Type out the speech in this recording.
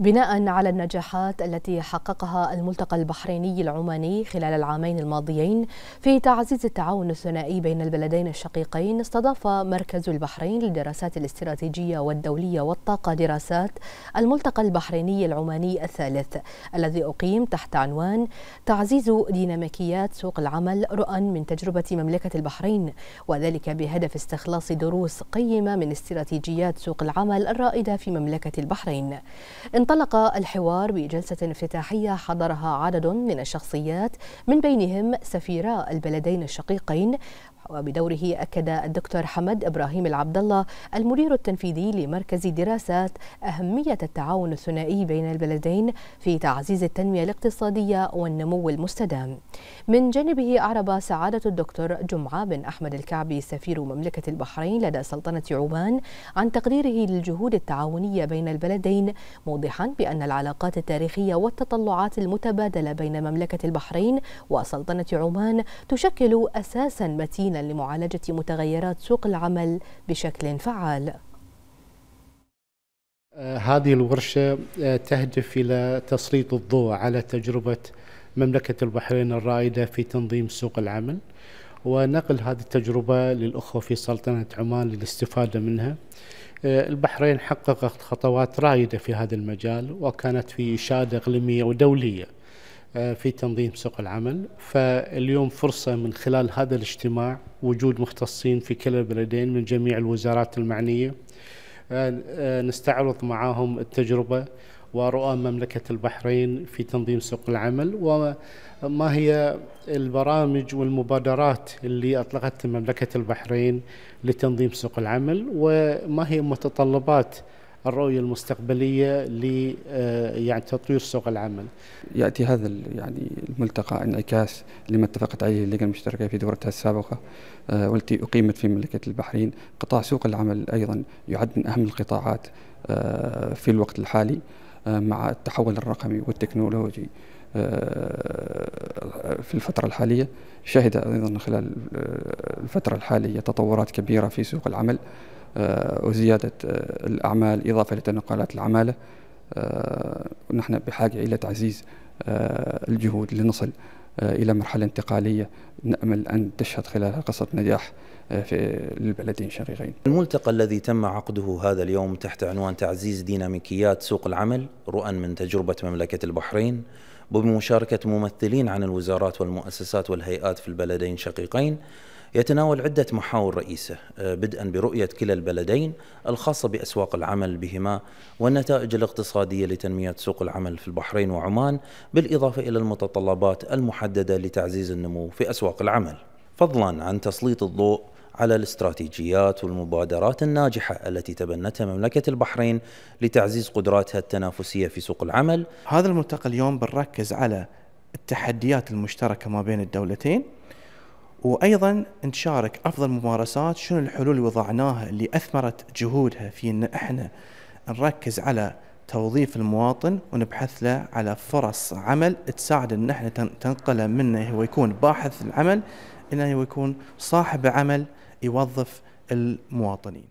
بناء على النجاحات التي حققها الملتقى البحريني العماني خلال العامين الماضيين في تعزيز التعاون الثنائي بين البلدين الشقيقين استضاف مركز البحرين للدراسات الاستراتيجية والدولية والطاقة دراسات الملتقى البحريني العماني الثالث الذي أقيم تحت عنوان تعزيز ديناميكيات سوق العمل رؤى من تجربة مملكة البحرين وذلك بهدف استخلاص دروس قيمة من استراتيجيات سوق العمل الرائدة في مملكة البحرين انطلق الحوار بجلسة افتتاحية حضرها عدد من الشخصيات من بينهم سفيرا البلدين الشقيقين وبدوره أكد الدكتور حمد إبراهيم العبد الله المدير التنفيذي لمركز دراسات أهمية التعاون الثنائي بين البلدين في تعزيز التنمية الاقتصادية والنمو المستدام من جانبه أعرب سعادة الدكتور جمعة بن أحمد الكعبي سفير مملكة البحرين لدى سلطنة عمان عن تقديره للجهود التعاونية بين البلدين موضحا بأن العلاقات التاريخية والتطلعات المتبادلة بين مملكة البحرين وسلطنة عمان تشكل أساسا متينا لمعالجة متغيرات سوق العمل بشكل فعال آه، هذه الورشة آه، تهدف إلى تسليط الضوء على تجربة مملكة البحرين الرائدة في تنظيم سوق العمل ونقل هذه التجربة للأخوة في سلطنة عمان للاستفادة منها آه، البحرين حققت خطوات رائدة في هذا المجال وكانت في إشادة إقليمية ودولية آه، في تنظيم سوق العمل فاليوم فرصة من خلال هذا الاجتماع وجود مختصين في كلا البلدين من جميع الوزارات المعنية آه، آه، نستعرض معهم التجربة ورؤى مملكة البحرين في تنظيم سوق العمل وما هي البرامج والمبادرات اللي أطلقتها مملكة البحرين لتنظيم سوق العمل وما هي متطلبات الرؤية المستقبلية ل آه، يعني تطوير سوق العمل. يأتي هذا يعني الملتقى انعكاس لما اتفقت عليه اللجنة المشتركة في دورتها السابقة آه، والتي أقيمت في مملكة البحرين، قطاع سوق العمل أيضا يعد من أهم القطاعات آه، في الوقت الحالي مع التحول الرقمي والتكنولوجي. آه، في الفترة الحالية شهد أيضا خلال آه، الفترة الحالية تطورات كبيرة في سوق العمل آه، وزيادة الأعمال إضافة لتنقلات العمالة نحن بحاجة إلى تعزيز الجهود لنصل إلى مرحلة انتقالية نأمل أن تشهد خلالها قصة نجاح في البلدين الشقيقين الملتقى الذي تم عقده هذا اليوم تحت عنوان تعزيز ديناميكيات سوق العمل رؤى من تجربة مملكة البحرين وبمشاركة ممثلين عن الوزارات والمؤسسات والهيئات في البلدين شقيقين يتناول عدة محاور رئيسة آه، بدءا برؤية كلا البلدين الخاصة بأسواق العمل بهما والنتائج الاقتصادية لتنمية سوق العمل في البحرين وعمان بالإضافة إلى المتطلبات المحددة لتعزيز النمو في أسواق العمل فضلا عن تسليط الضوء على الاستراتيجيات والمبادرات الناجحة التي تبنتها مملكة البحرين لتعزيز قدراتها التنافسية في سوق العمل هذا الملتقى اليوم بنركز على التحديات المشتركة ما بين الدولتين وايضا نشارك افضل ممارسات شنو الحلول اللي وضعناها اللي اثمرت جهودها في ان احنا نركز على توظيف المواطن ونبحث له على فرص عمل تساعد ان احنا تنقله منه هو يكون باحث العمل الى هو يكون صاحب عمل يوظف المواطنين